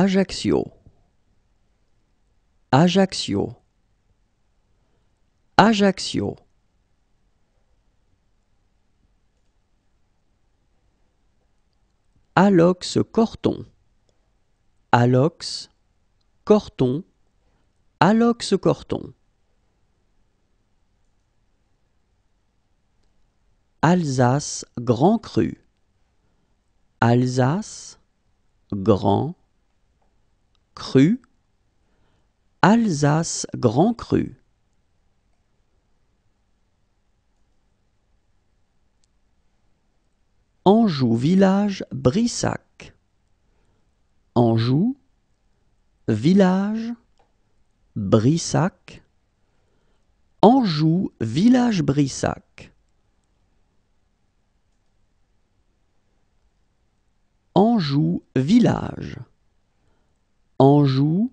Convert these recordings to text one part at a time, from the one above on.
Ajaccio Ajaccio Ajaccio Alox Corton Alox Corton Alox Corton Alsace Grand Cru Alsace Grand cru, Alsace grand cru. Anjou village Brissac. Anjou village Brissac. Anjou village Brissac. Anjou village. Anjou,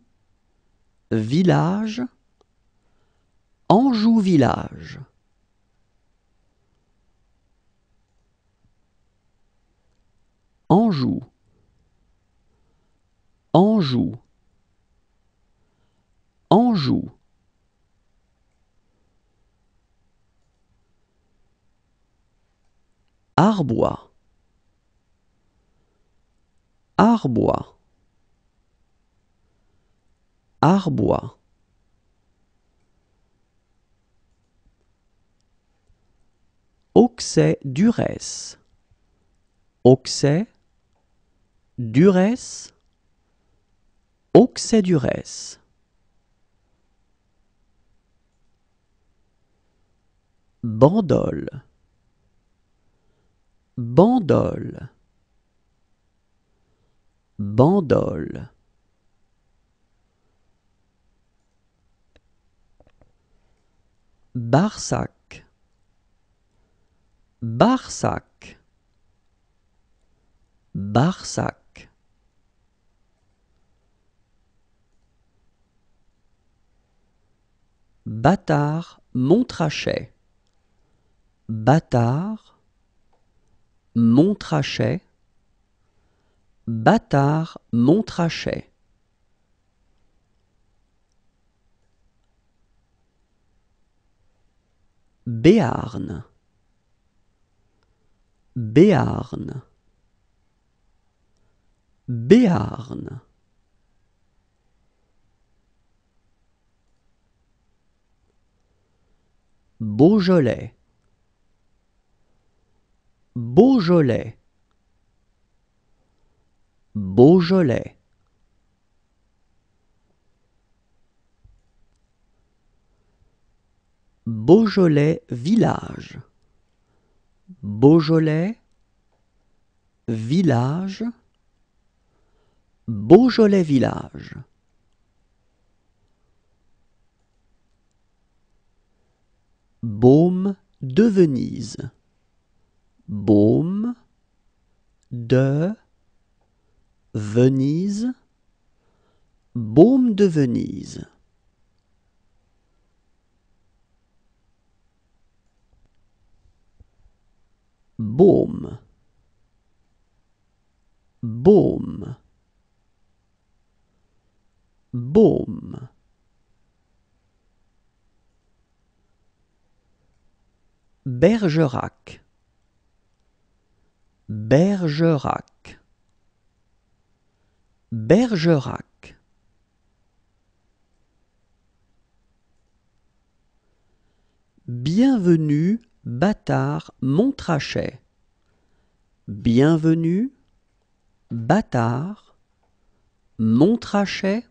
village, Anjou village. Anjou, Anjou, Anjou. Arbois, Arbois arbois auxet dures auxet dures auxet durès bandole bandole bandole Barsac Barsac Barsac Bâtard Montrachet Bâtard Montrachet Bâtard Montrachet Béarn. Béarn. Béarn. Beaujolais. Beaujolais. Beaujolais. Beaujolais village Beaujolais village Beaujolais village Baume de Venise Baume de Venise Baume de Venise Baume. Baume. Baume. Bergerac. Bergerac. Bergerac. Bienvenue Bâtard Montrachet. Bienvenue, Bâtard, Montrachet.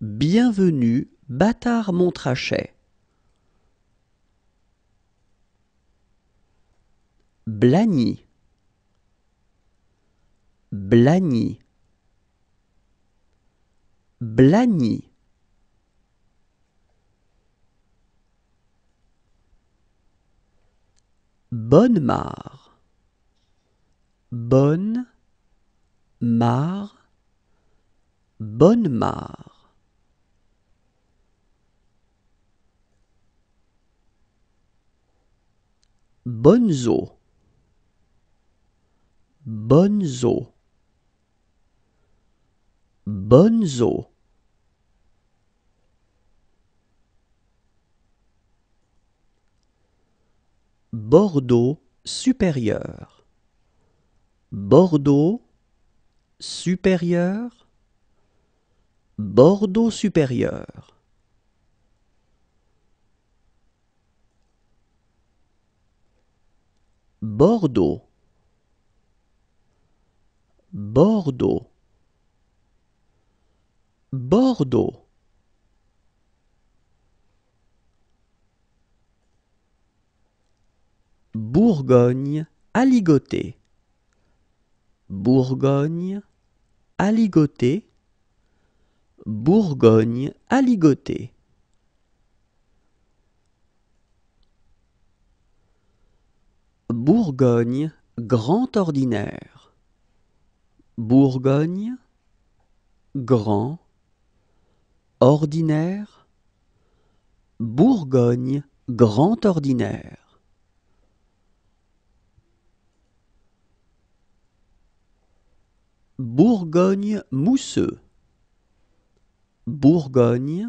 Bienvenue, Bâtard Montrachet. Blagny. Blagny. Blagny. bonne mare bonne mare bonne mare Bonzo eaux bonnes Bordeaux supérieur. Bordeaux supérieur. Bordeaux supérieur. Bordeaux. Bordeaux. Bordeaux. Bourgogne, aligoté. Bourgogne, aligoté. Bourgogne, aligoté. Bourgogne, grand ordinaire. Bourgogne, grand, ordinaire. Bourgogne, grand ordinaire. Bourgogne mousseux Bourgogne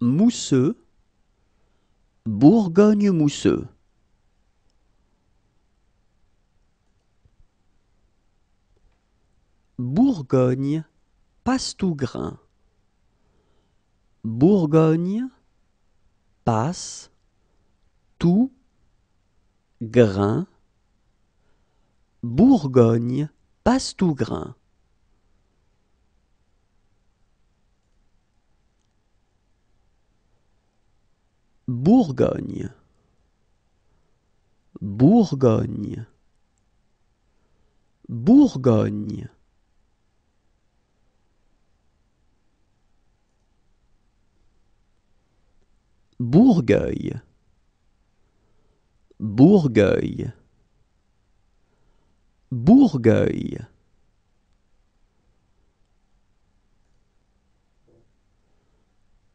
mousseux Bourgogne mousseux Bourgogne passe tout grain Bourgogne passe tout grain Bourgogne passe tout Bourgogne, Bourgogne, Bourgogne. Bourgueil, Bourgueil. Bourgueil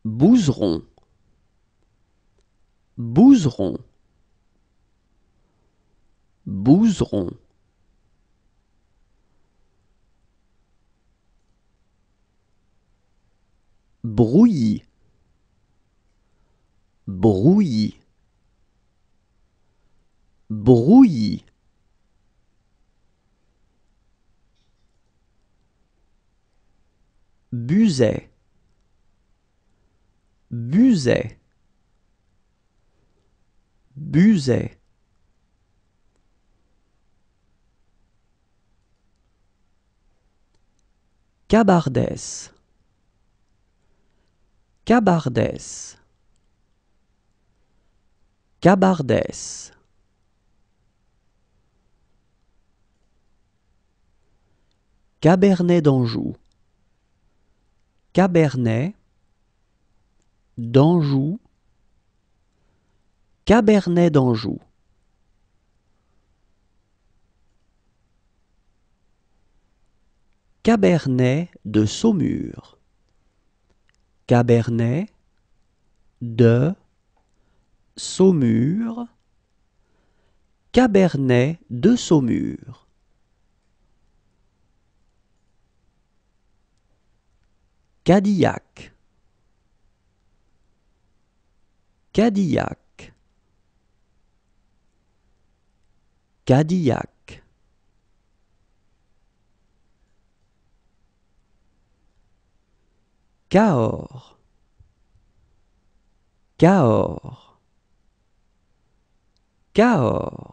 Bouseron Bouzeron Bouzeron Brouilly Brouilly Brouilly Buzet, Buzet, Buzet, Cabardès. Cabardès. Cabardès. Cabernet d'Anjou. Cabernet, d'Anjou, Cabernet d'Anjou. Cabernet de Saumur. Cabernet de Saumur. Cabernet de Saumur. Cadillac Cadillac Cadillac Cahors Cahors Cahors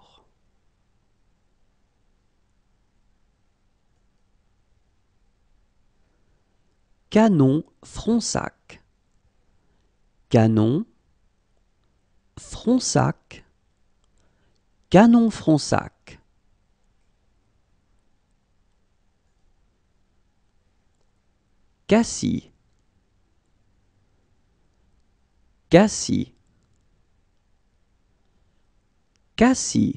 Canon Fronsac. Canon Fronsac. Canon Fronsac. Cassis. Cassis. Cassis.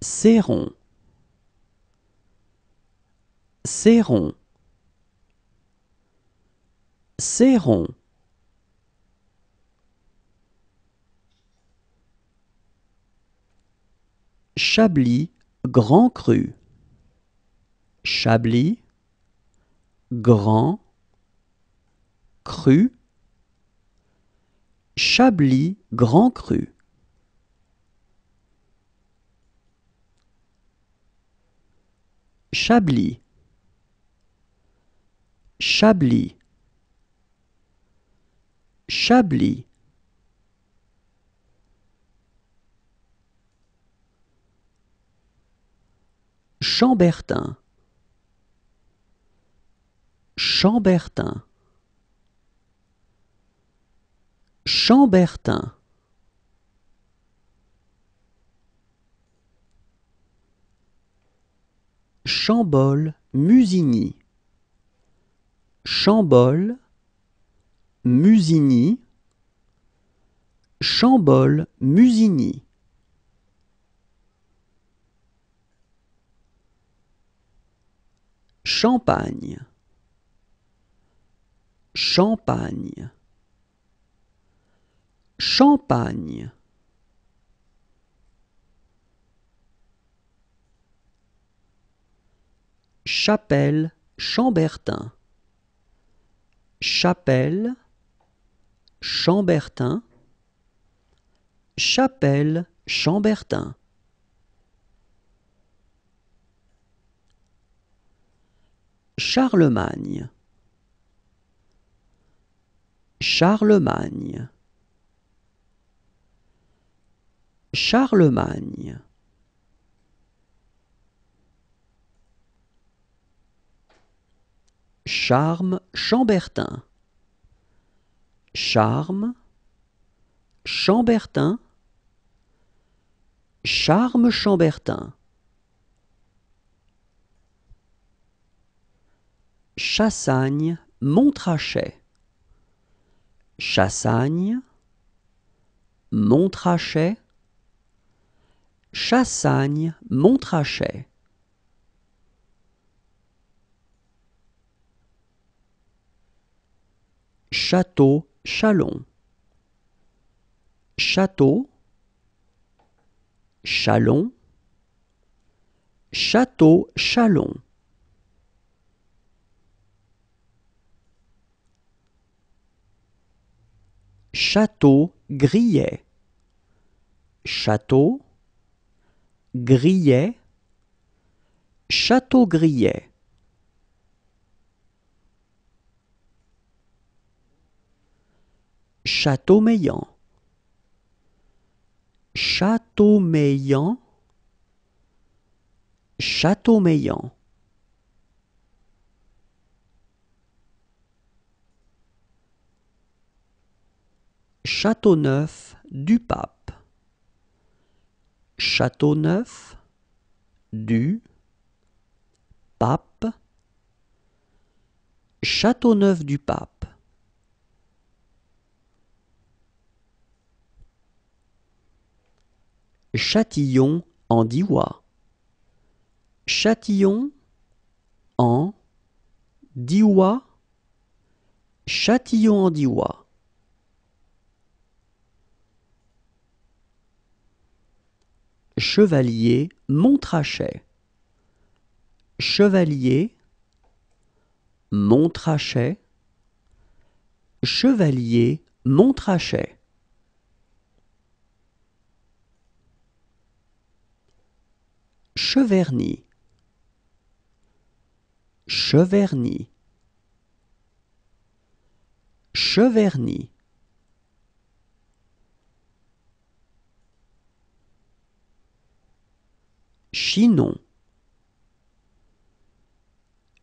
Céron. Serron. Serron. Chablis Grand Cru. Chablis Grand Cru. Chablis Grand Cru. Chablis Chablis. Chablis. Chambertin. Chambertin. Chambertin. Chambol, Musigny. Chambol, Musigny, Chambol, Musigny. Champagne, Champagne, Champagne. Chapelle Chambertin chapelle, Chambertin, chapelle, Chambertin. Charlemagne. Charlemagne. Charlemagne. Charme Chambertin. Charme Chambertin. Charme Chambertin. Chassagne Montrachet. Chassagne Montrachet. Chassagne Montrachet. Château Chalon. Château Chalon. Château Chalon. Château Grillet. Château Grillet. Château Grillet. Château Château Châteaumeillan. Château Neuf du Pape. Château Neuf du Pape. Château Neuf du Pape. Châtillon en Diois. Châtillon en Diois. Châtillon en Diois. Chevalier Montrachet. Chevalier Montrachet. Chevalier Montrachet. Cheverny. Cheverny. Cheverny. Chinon.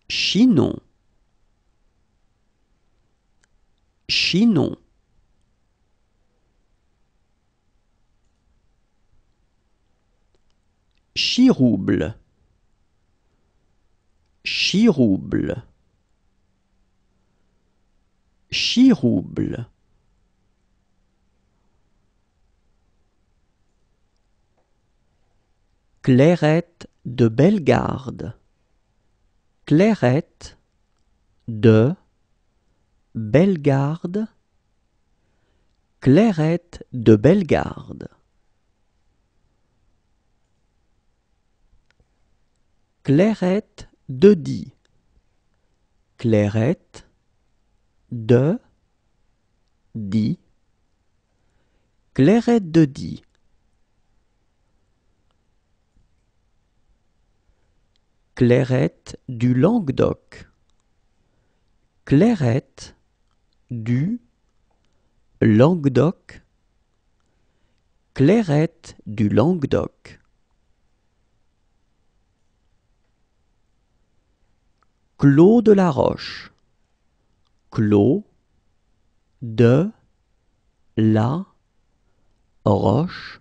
Chinon. Chinon. Chirouble. Chirouble. Chirouble. Clairette de Bellegarde. Clairette de Bellegarde. Clairette de Bellegarde. Clairette de dit. Clairette de dit. Clairette de dit. Clairette du Languedoc. Clairette du Languedoc. Clairette du Languedoc. Clos de la Roche. Clos de la Roche.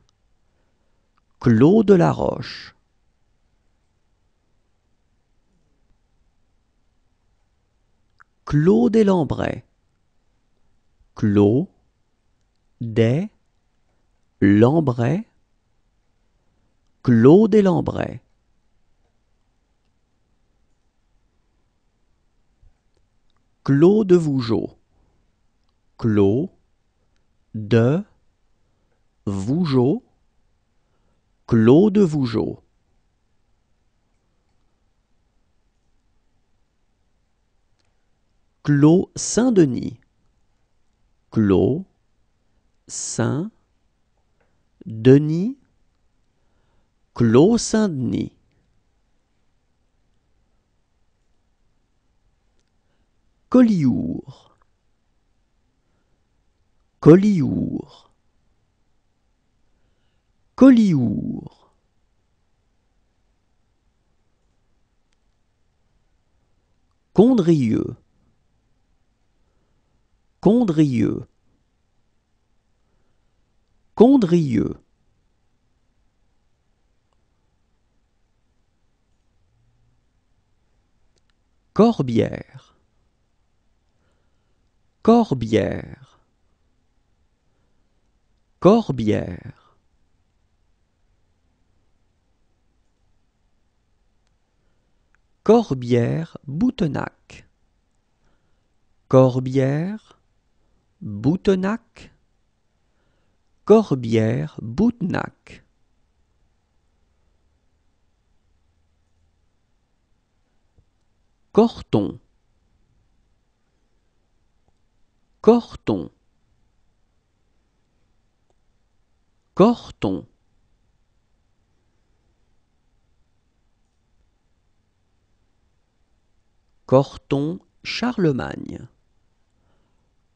Clos de la Roche. Clos des Lambrais. Clos des Lambrais. Clos des Lambrais. Clos de Vougeot. Clos de Vougeot. Clos de Vougeot. Clos Saint-Denis. Clos Saint-Denis. Clos Saint-Denis. Collioure Collioure Collioure Condrieux Condrieux Condrieux Corbière Corbière. Corbière. Corbière Boutenac. Corbière Boutenac. Corbière Boutenac. Corton. Corton. Corton. Corton, Charlemagne.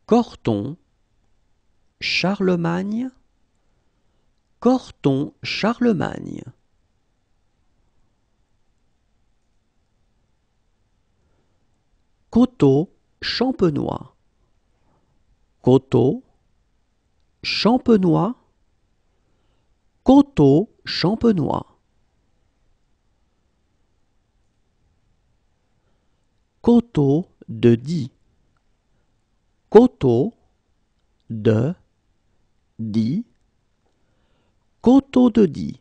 Corton, Charlemagne. Corton, Charlemagne. Coteau, Champenois. Coteau, champenois, coteau champenois. Coteau de dit, coteau de dit, coteau de Die.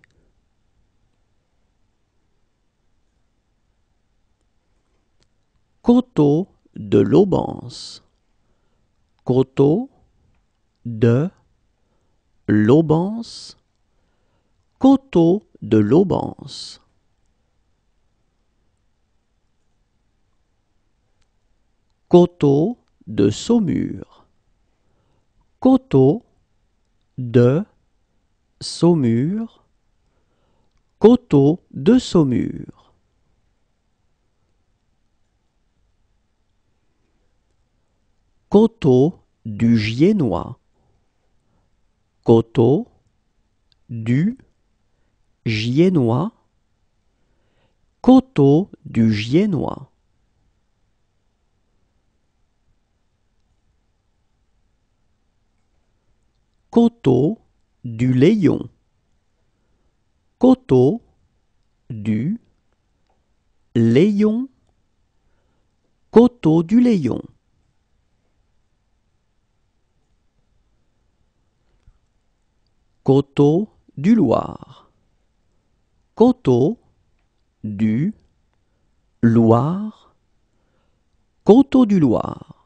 Coteau de l'Aubance. Coteau, de, l'Aubance, Coteau de l'Aubance. Coteau de Saumur, Coteau de Saumur, Coteau de Saumur. coteau du Giennois. Coteau du Giennois. Coteau du Giennois. Coteau du Léon. Coteau du Léon. Coteau du Léon. Coteau du Loir. Coteau du Loir. Coteau du Loir.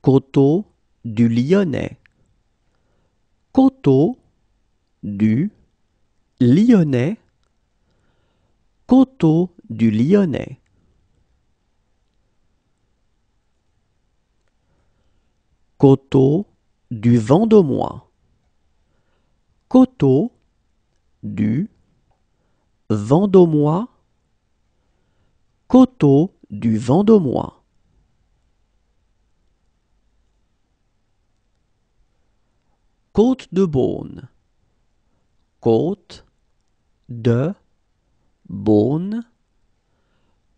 Coteau du Lyonnais. Coteau du Lyonnais. Coteau du Lyonnais. Coteau du Vendômois. Coteau du Vendômois. Coteau du Vendômois. Côte de Beaune. Côte de Beaune.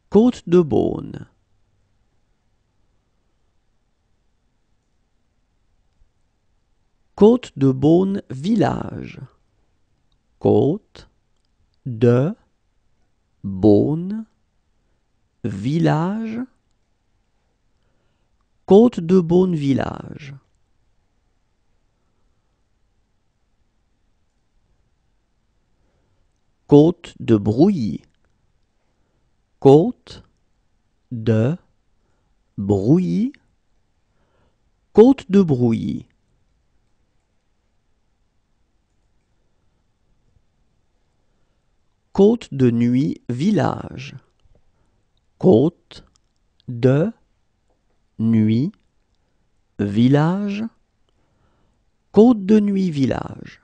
Côte de Beaune. Côte de Beaune village. Côte de Beaune village. Côte de Beaune village. Côte de Brouilly. Côte de Brouilly. Côte de Brouilly. Côte de nuit village. Côte de nuit village. Côte de nuit village.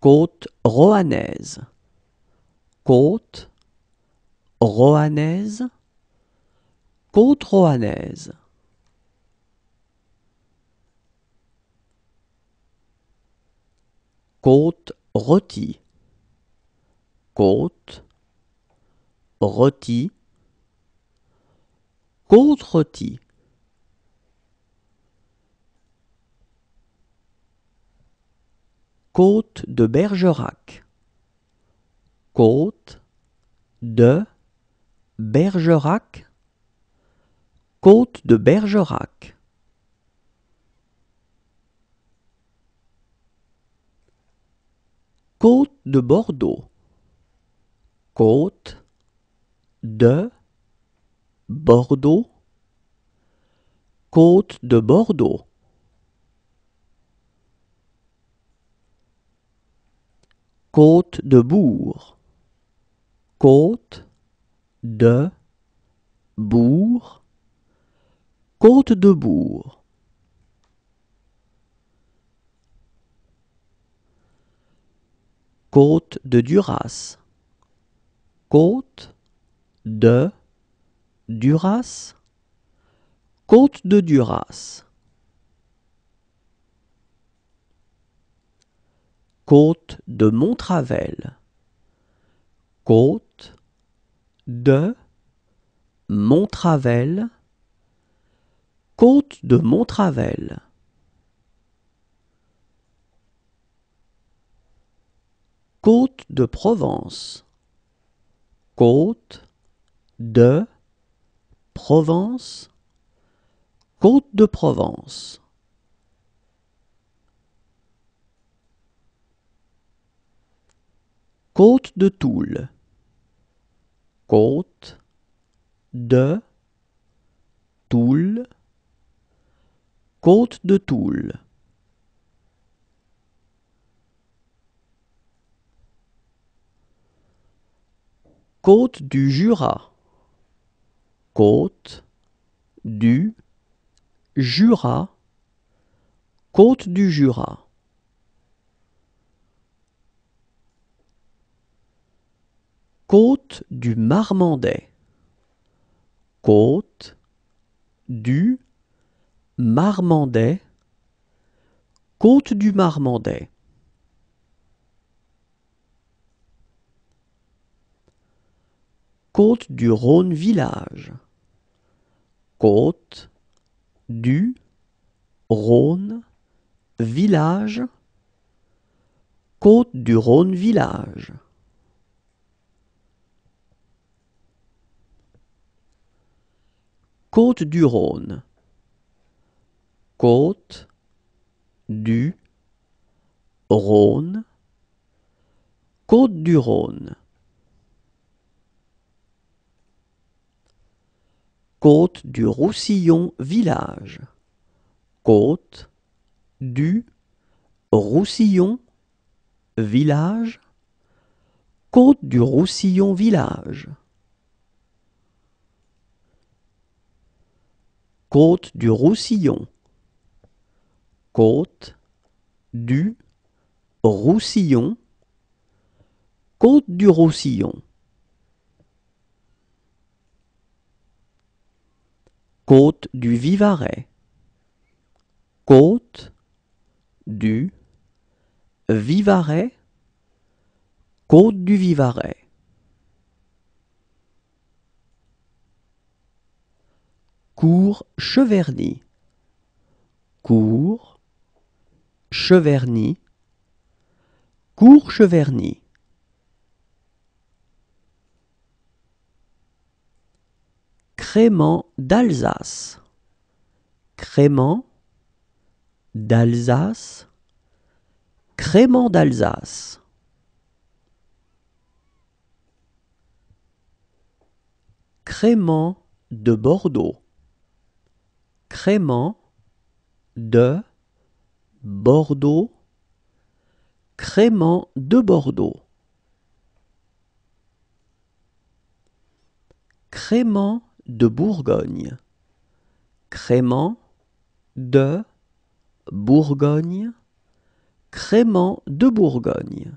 Côte roanaise. Côte roanaise. Côte roanaise. Côte rôtie. Côte Roti Côte Côte de Bergerac. Côte de Bergerac. Côte de Bergerac. Côte de Bordeaux. Côte de Bordeaux. Côte de Bordeaux. Côte de Bourg. Côte de Bourg. Côte de Bourg. Côte de Duras. Côte de Duras. Côte de Duras. Côte de Montravel. Côte de Montravel. Côte de Montravel. Côte de Provence. Côte de Provence. Côte de Provence. Côte de Toul. Côte de Toul. Côte de Toul. Côte du Jura. Côte du Jura. Côte du Jura. Côte du Marmandais. Côte du Marmandais. Côte du Marmandais. Côte du Rhône Village. Côte du Rhône Village. Côte du Rhône Village. Côte du Rhône. Côte du Rhône. Côte du Rhône. Côte du Roussillon village. Côte du Roussillon village. Côte du Roussillon village. Côte du Roussillon. Côte du Roussillon. Côte du Roussillon. Côte du Vivarais. Côte du Vivarais. Côte du Vivarais. Cours Cheverny. Cours Cheverny. Cours Cheverny. Crément d'Alsace. Crément d'Alsace. Crément d'Alsace. Crément de Bordeaux. Crément de Bordeaux. Crément de Bordeaux. Crément de Bourgogne. Crément de Bourgogne. Crément de Bourgogne.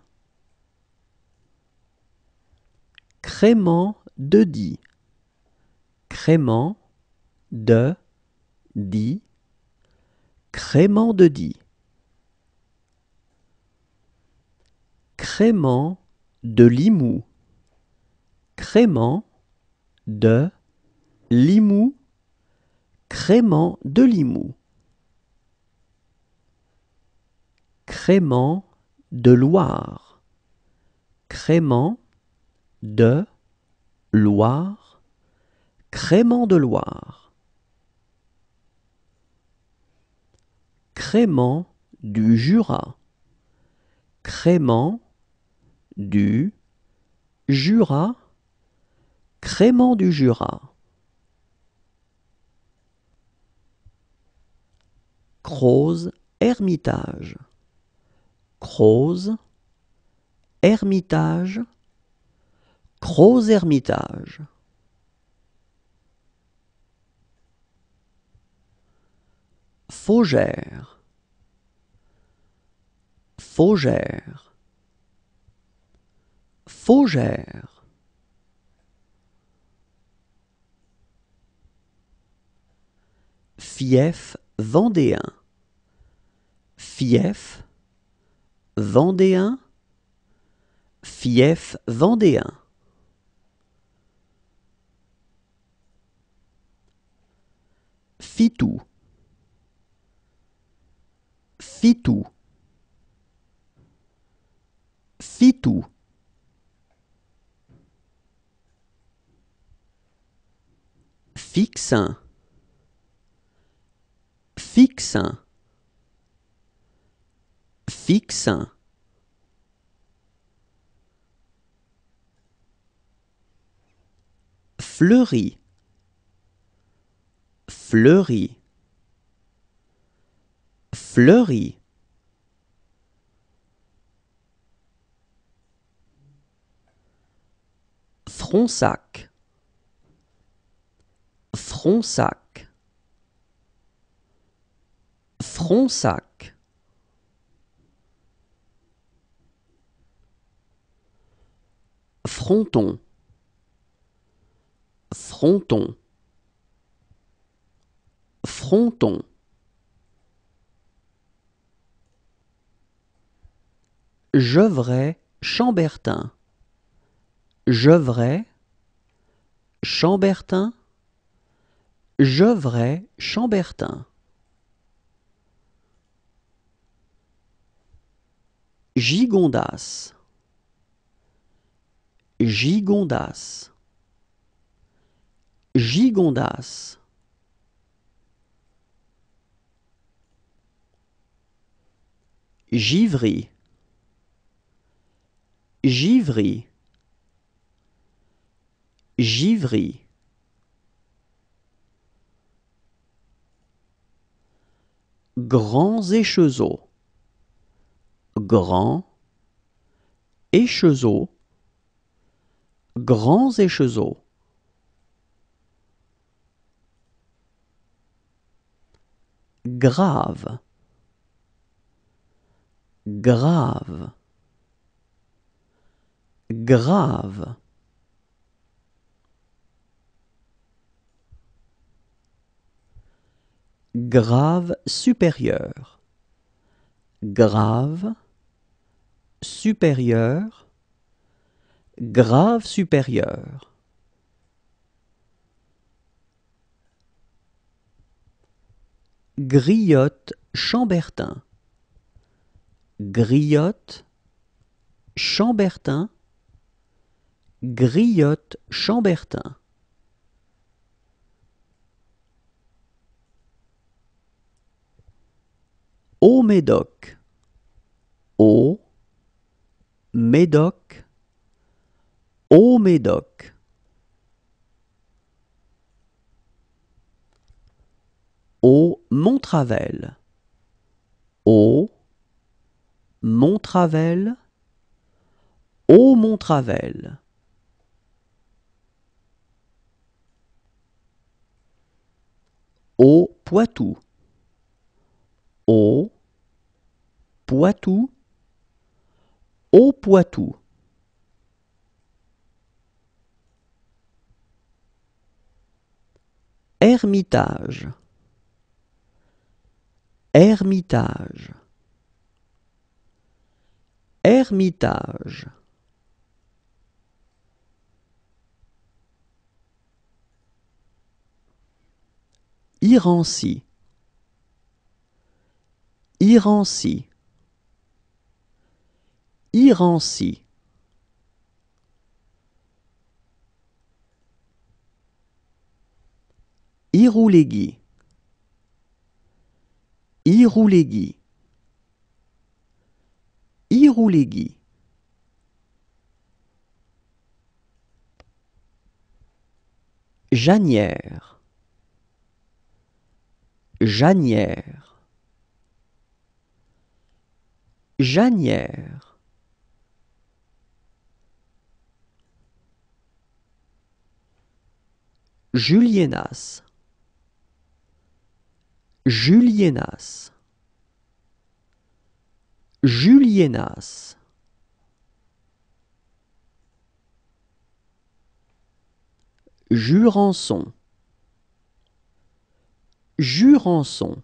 Crément de dit, Crément de dit Crément de Dit Crément de Limoux. Crément de Limoux, Crément de Limoux. Crément de Loire, Crément de Loire, Crément de Loire. Crément du Jura, Crément du Jura, Crément du Jura. Croze, hermitage Croze, hermitage Croze, hermitage Faugère. Faugère. Faugère. Fief vendéen, fief vendéen, fief vendéen. Fitou, fitou, fitou. Fixin fixe fleurie fleuri fleuri fleuri Fronsac Fronsac Fronsac Fronton Fronton Fronton Jevret, Chambertin Jevret, Chambertin Jevret, Chambertin Gigondas Gigondas Gigondas Givry Givry Givry Grands échezeaux grands écheveaux, grands échezeaux. grave, grave, grave. Grave supérieur, grave supérieur, grave supérieur. Griotte Chambertin. Griotte Chambertin. Griotte Chambertin. Au Médoc. Au Médoc, au Médoc. Au Montravel, au Montravel, au Montravel. Au Poitou, au Poitou, au Poitou. Ermitage. Ermitage. Ermitage. Irancy. Irancy. Irancy Iroulégui Iroulégui Iroulégui. Janière Janière Janière Julienas, Julienas, Julienas, Jurançon Jurançon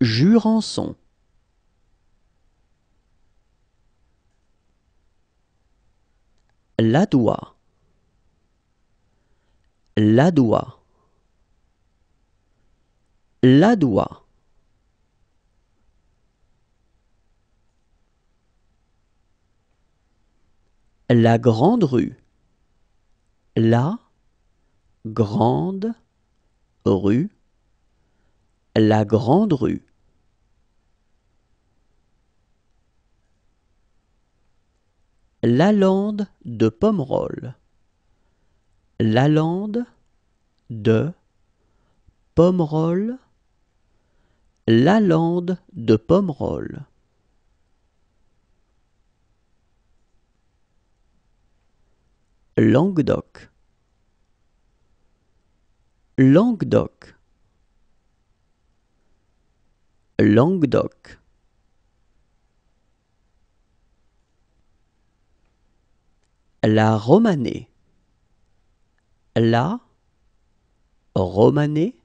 Jurançon doigt la doigt. La doigt. La grande rue. La grande rue. La grande rue. La lande de Pomerol. Lalande de Pomerol, Lalande de Pomerol. Languedoc, Languedoc, Languedoc. La Romanée la romanée,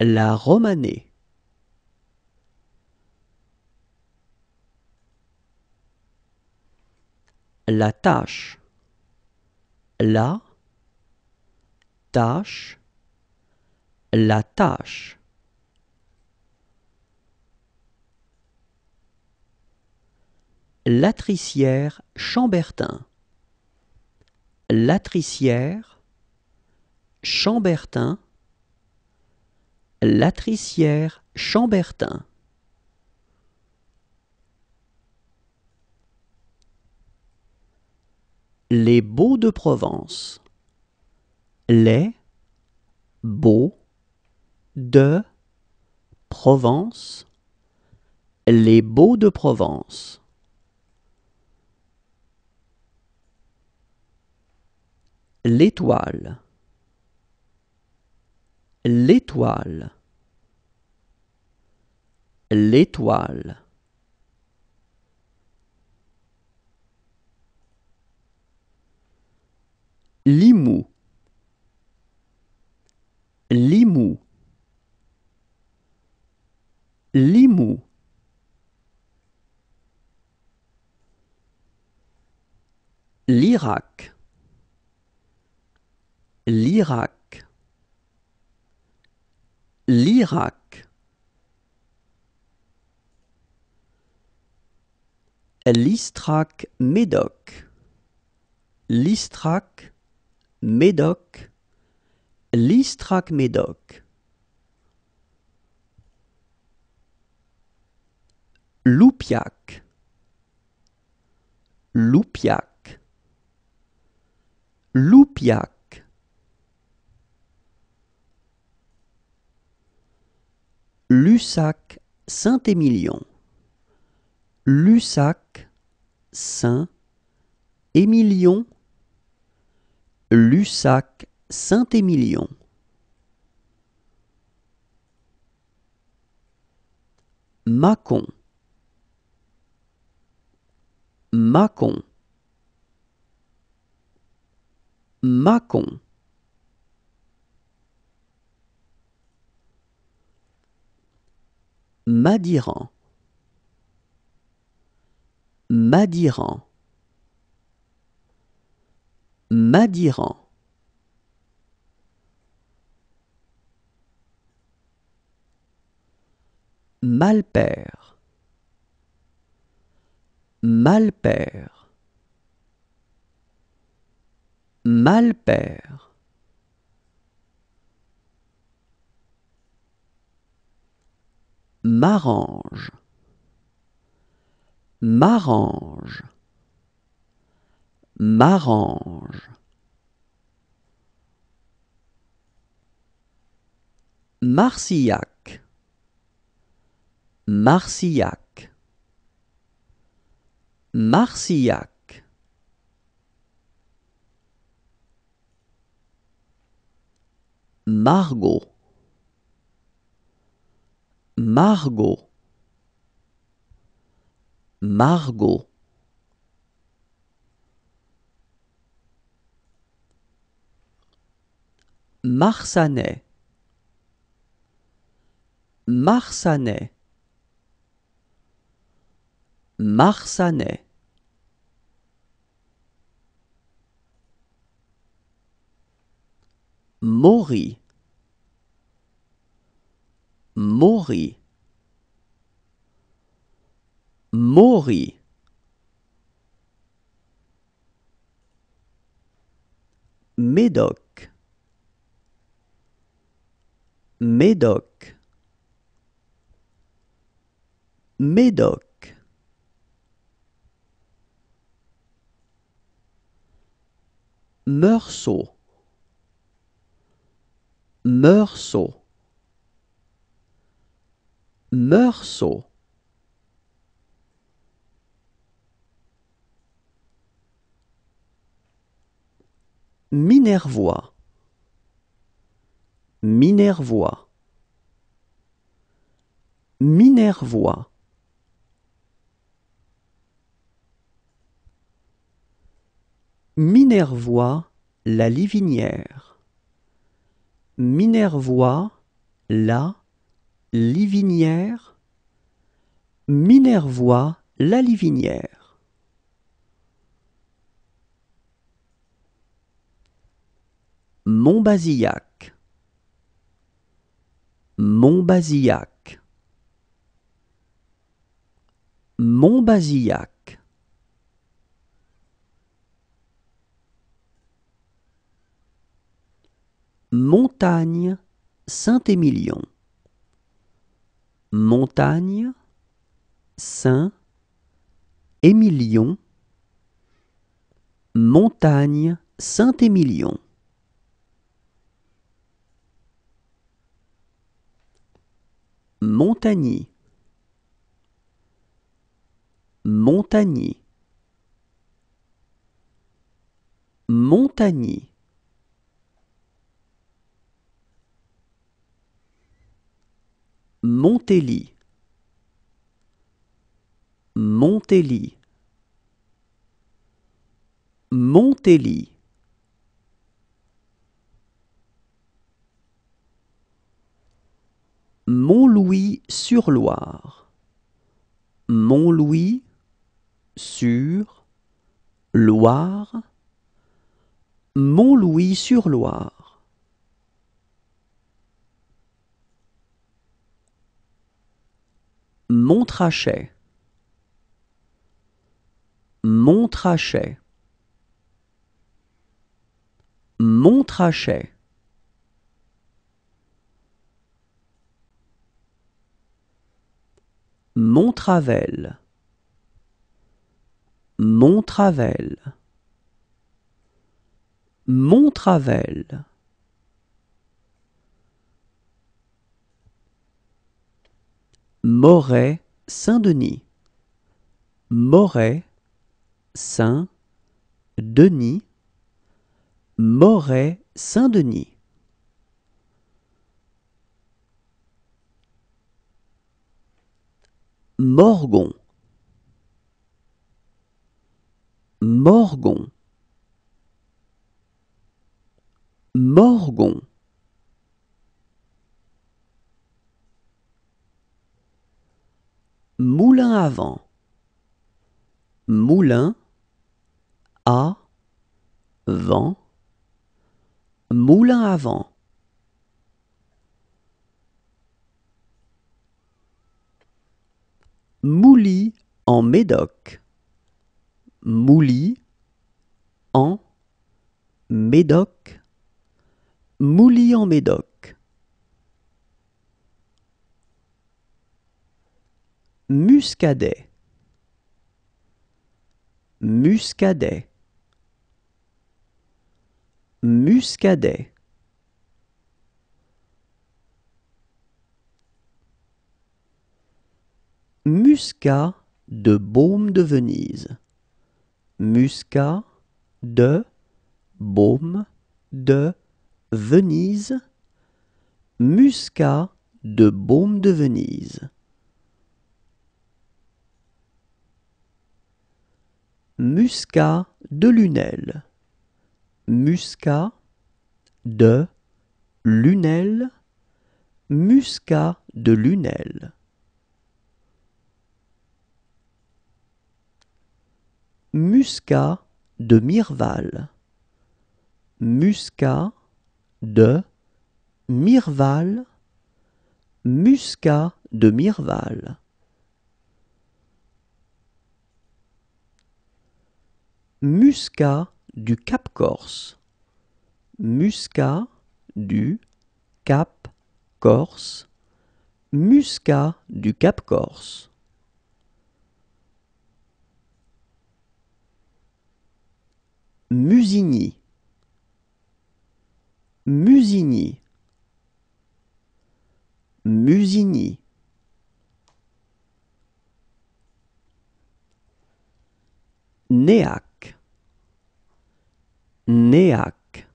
la romanée. La tâche, la tâche, la tâche. l'atricière Chambertin. Latricière, Chambertin, Latricière, Chambertin. Les beaux de Provence. Les beaux de Provence. Les beaux de Provence. L'étoile. L'étoile. L'étoile. Limou. Limou. Limou. L'Irak l'Irak l'Irak l'Istrac Médoc l'Istrac Médoc l'Istrac Médoc Loupiac Loupiac Loupiac Lussac, Saint-Émilion. Lussac, Saint-Émilion. Lussac, Saint-Émilion. Mâcon. Mâcon. Mâcon. Madiran Madiran Madiran Malpère Malpère Malpère Marange, Marange, Marange, Marcillac, Marcillac, Marcillac. Margot Margot Margot Marsanet Marsanet Marsanet Maury Mori. Mori. Médoc. Médoc. Médoc. Meursault. Meursault. Meursault Minervois Minervois Minervois Minervois la Livinière Minervois la Livinière, Minervois la Livinière. Montbazillac, Montbazillac, Montbazillac. Montagne Saint-Émilion. Montagne, Saint, Émilion, Montagne, Saint-Émilion. Montagny, Montagny, Montagny. Montélie Montélie Montélie Montlouis-sur-Loire Montlouis sur Loire Montlouis-sur-Loire Montrachet. Montrachet. Montrachet. Montravel. Montravel. Montravel. Moret, Saint-Denis. Moret, Saint-Denis. Moret, Saint-Denis. Morgon. Morgon. Morgon. moulin à vent, moulin à vent, moulin à vent. mouli en Médoc, Mouli en Médoc, Mouli en Médoc. muscadet muscadet muscadet muscat de baume de Venise muscat de baume de Venise muscat de baume de Venise Muscat de Lunel. Muscat de Lunel. Muscat de Lunel. Muscat de Mirval. Muscat de Mirval. Muscat de Mirval. Musca du Cap Corse. Musca du Cap Corse. Musca du Cap Corse. Musigny. Musigny. Musigny. Néac.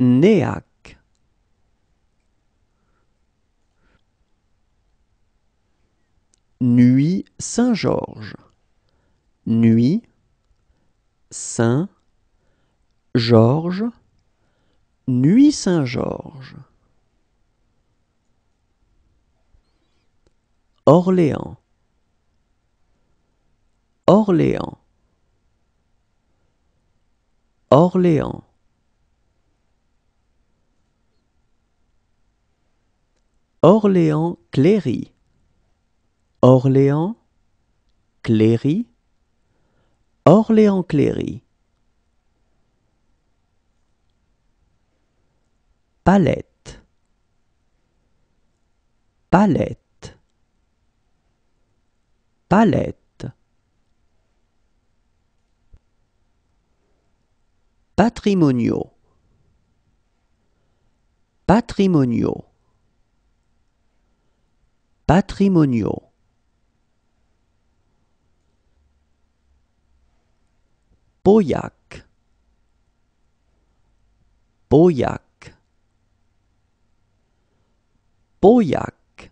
Néac. Nuit Saint-Georges. Nuit Saint-Georges. Nuit Saint-Georges. Orléans. Orléans. Orléans Orléans Cléry Orléans Cléry Orléans Cléry Palette Palette Palette patrimoniaux patrimoniaux patrimoniaux Boyac, Boyac, Boyac,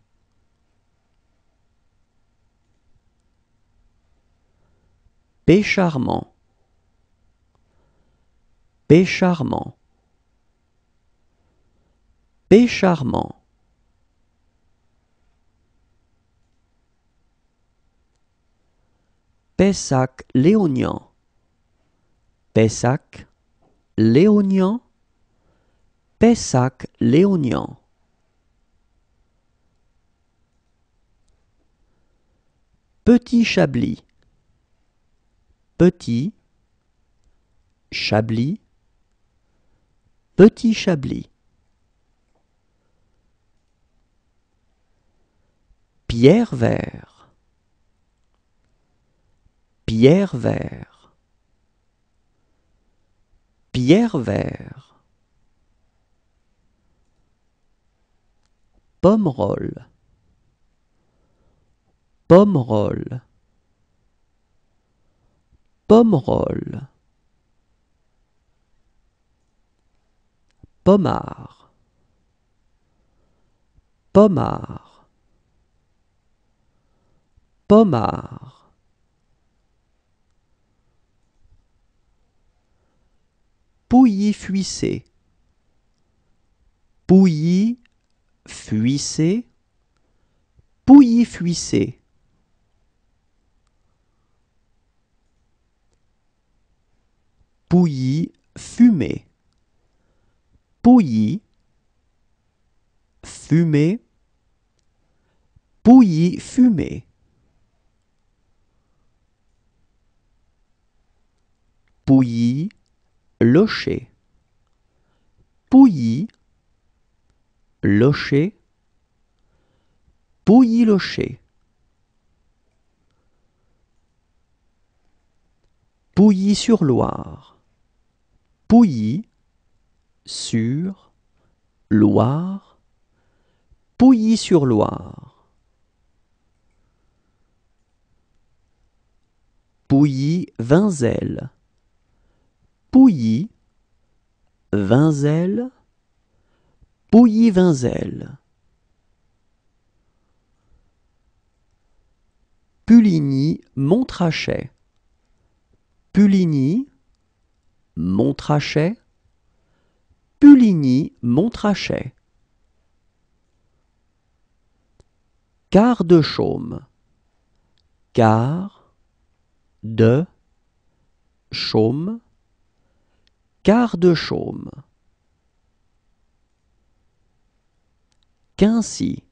Pécharmant. Pécharmant, Pécharmant, Pessac Léonian. Pessac Léonian. Pessac Léonian. Petit Chablis. Petit Chablis. Petit Chablis. Pierre vert. Pierre vert. Pierre vert. Pomerol. Pomerol. Pomerol. Pommard. Pommard. Pommard. Pouilly-Fuissé. Pouilly-Fuissé. Pouilly-Fuissé. Pouilly-Fumé. Pouilly, fumé, Pouilly fumé, Pouilly, locher. Pouilly, locher. Pouilly, locher. Pouilly-sur-Loire. Pouilly, sur Loire, Pouilly-sur-Loire. Pouilly-Vinzel, Pouilly, Vinzel, Pouilly-Vinzel. Puligny-Montrachet, Puligny, Montrachet, Puligny-Montrachet. Quart de chaume. Quart de chaume. Quart de chaume. Quincy.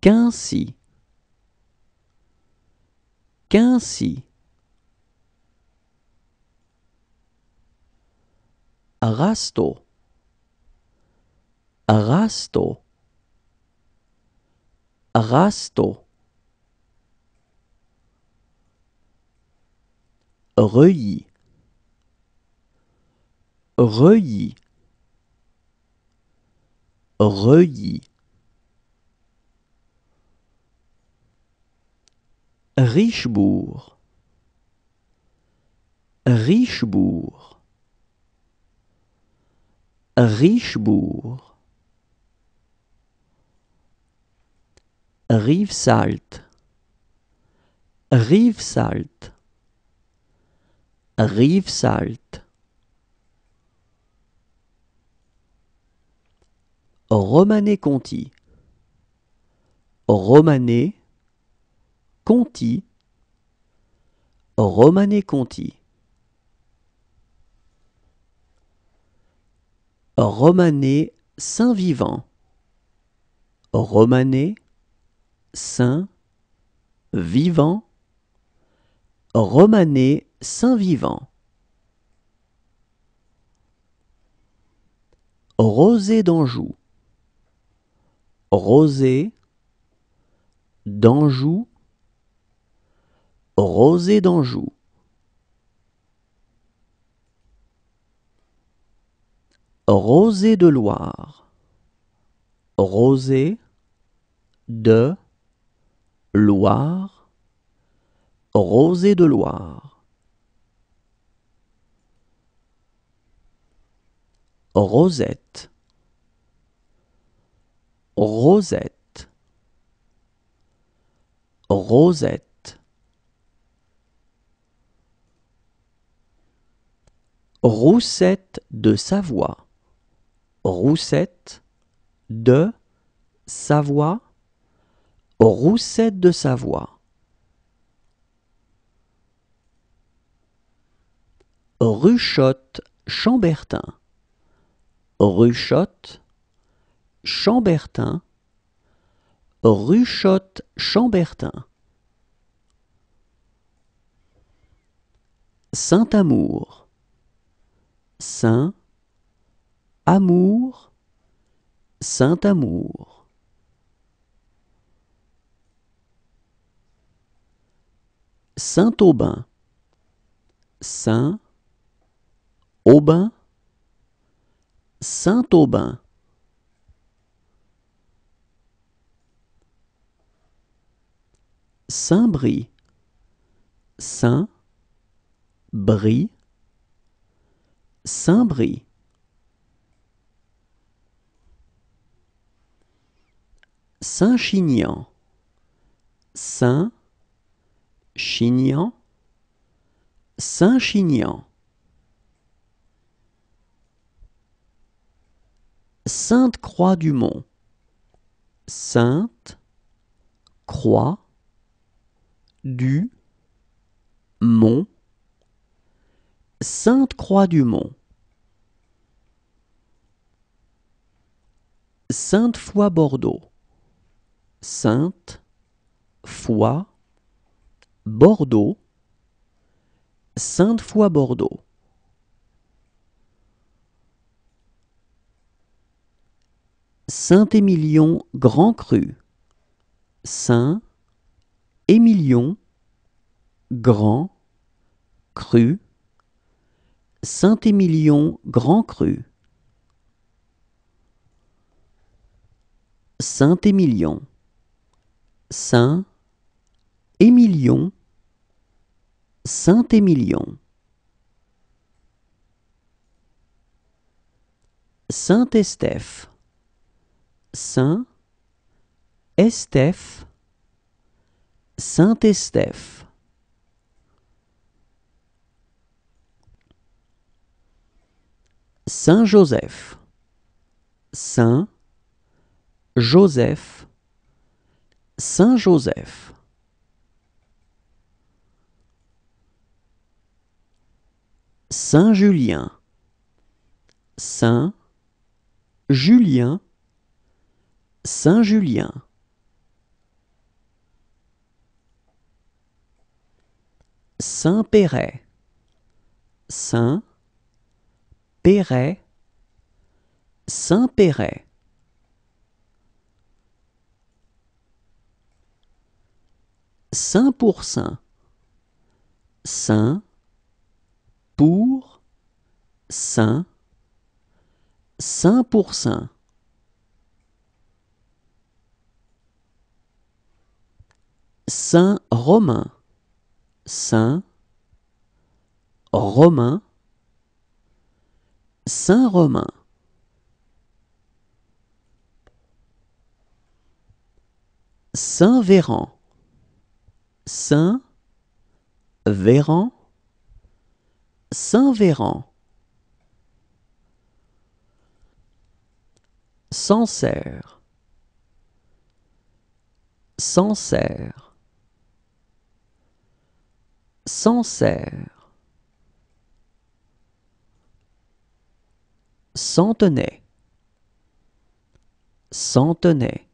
Quincy. Quincy. Arasto. Arasto. Arasto. Reuilly. Reuilly. Reuilly. Richebourg. Richebourg. Richebourg, Rivesaltes, Rivesaltes, Rivesaltes, Romané conti Romanée-Conti, Romané conti Romané Saint-Vivant Romané Saint-Vivant. Romané Saint-Vivant. romané Saint-Vivant. Rosé d'Anjou. Rosé d'Anjou. Rosé d'Anjou. Rosée de Loire. Rosée de Loire. Rosée de Loire. Rosette. Rosette. Rosette. Roussette de Savoie. Roussette de Savoie, Roussette de Savoie. Ruchotte Chambertin, Ruchotte Chambertin, Ruchotte Chambertin. Saint-Amour, saint amour, saint amour. Saint Aubin, Saint Aubin, Saint Aubin. Saint-Brie, Saint-Brie, Saint-Brie. Saint-Chinian. Saint, Chignan saint Chignan, saint Chignan Sainte, Croix, du, Mont, Sainte-Croix-du-Mont. Sainte-Foy-Bordeaux. Sainte, Foix, Bordeaux, Sainte-Foy-Bordeaux. Saint-Émilion Grand Cru, Saint, Émilion, Grand, Cru, Saint-Émilion Grand Cru. Saint-Émilion. Saint Émilion Saint Émilion Saint Estèphe Saint Estèphe Saint Estèphe Saint Joseph Saint Joseph Saint-Joseph. Saint Julien. Saint Julien. Saint Julien. Saint Péret. Saint Péret. Saint saint pour saint. Saint pour saint. Saint pour saint. Saint Romain. Saint Romain. Saint Romain. Saint Véran. Saint Véran Saint Véran Sancerre Sancerre Sancerre Centenay Centenay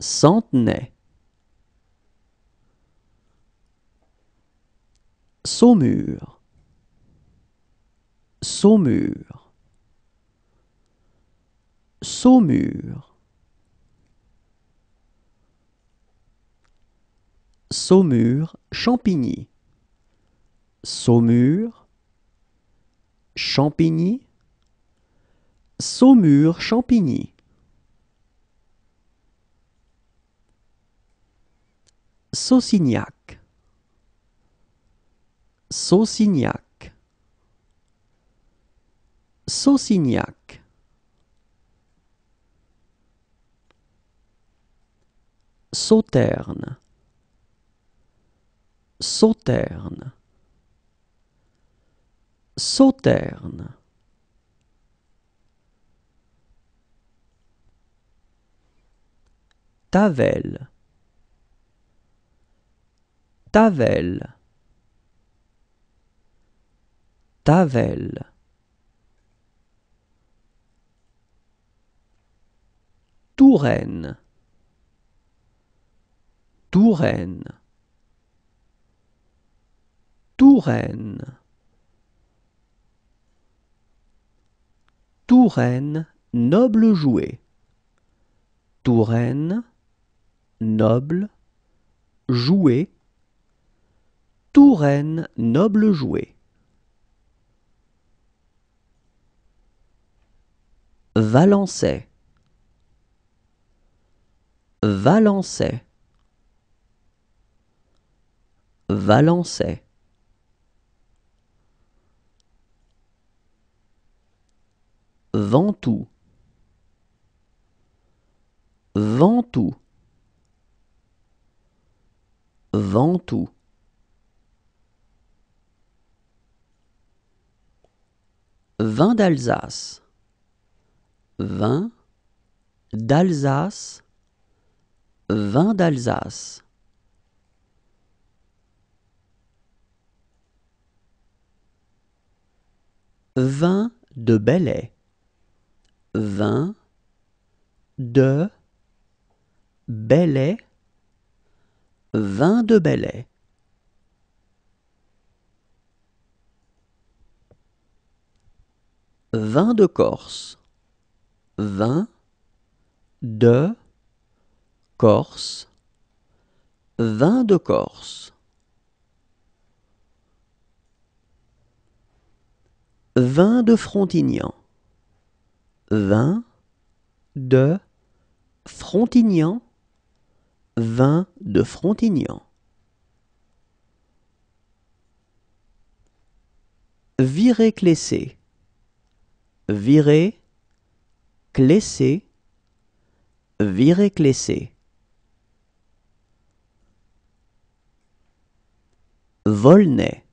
Centenay Saumur. Saumur. Saumur. Saumur, Champigny. Saumur, Champigny. Saumur, Champigny. Saucignac. Saucignac Saucignac Sauterne Sauterne Sauterne Tavel Tavel Tavel. Touraine. Touraine. Touraine. Touraine, noble jouet. Touraine, noble, jouet. Touraine, noble jouet. Valençay. Valençay. Valençay. Ventoux. Ventoux. Ventoux. Vin d'Alsace vin d'Alsace, vin d'Alsace. Vin de Bellet. vin de Bellet. vin de Belay. Vin de Corse 20 de Corse 20 de Corse 20 de Frontignan 20 de Frontignan 20 de Frontignan viré clessé Clessé, viré Clessé. Volney,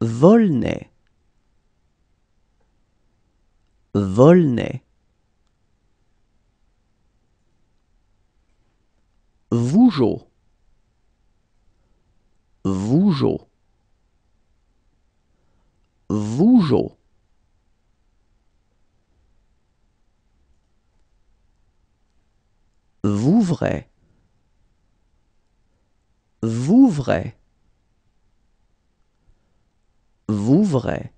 Volney, vous Vougeot, Vougeot, Vougeot. vrai Vous vrai